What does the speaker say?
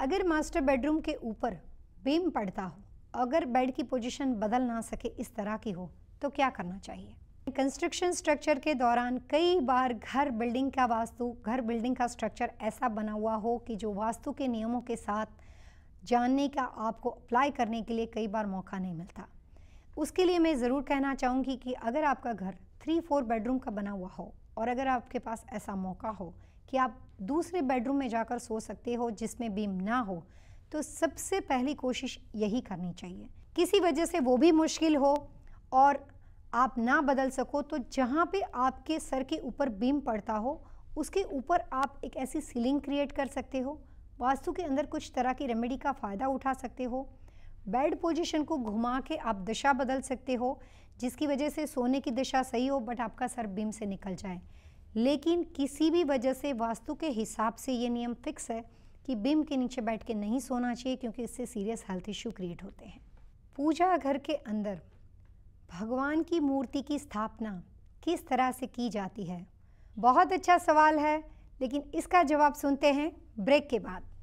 अगर master bedroom के ऊपर बीम पड़ता हो अगर बेड की पोजीशन बदल ना सके इस तरह की हो तो क्या करना चाहिए कंस्ट्रक्शन स्ट्रक्चर के दौरान कई बार घर बिल्डिंग का वास्तु घर बिल्डिंग का स्ट्रक्चर ऐसा बना हुआ हो कि जो वास्तु के नियमों के साथ जानने का आपको अप्लाई करने के लिए कई बार मौका नहीं मिलता उसके लिए मैं ज़रूर कहना चाहूँगी कि अगर आपका घर थ्री फोर बेडरूम का बना हुआ हो और अगर आपके पास ऐसा मौका हो कि आप दूसरे बेडरूम में जाकर सो सकते हो जिसमें बीम ना हो तो सबसे पहली कोशिश यही करनी चाहिए किसी वजह से वो भी मुश्किल हो और आप ना बदल सको तो जहाँ पे आपके सर के ऊपर बीम पड़ता हो उसके ऊपर आप एक ऐसी सीलिंग क्रिएट कर सकते हो वास्तु के अंदर कुछ तरह की रेमेडी का फ़ायदा उठा सकते हो बेड पोजीशन को घुमा के आप दिशा बदल सकते हो जिसकी वजह से सोने की दिशा सही हो बट आपका सर बीम से निकल जाए लेकिन किसी भी वजह से वास्तु के हिसाब से ये नियम फिक्स है कि बिम के नीचे बैठ के नहीं सोना चाहिए क्योंकि इससे सीरियस हेल्थ इश्यू क्रिएट होते हैं पूजा घर के अंदर भगवान की मूर्ति की स्थापना किस तरह से की जाती है बहुत अच्छा सवाल है लेकिन इसका जवाब सुनते हैं ब्रेक के बाद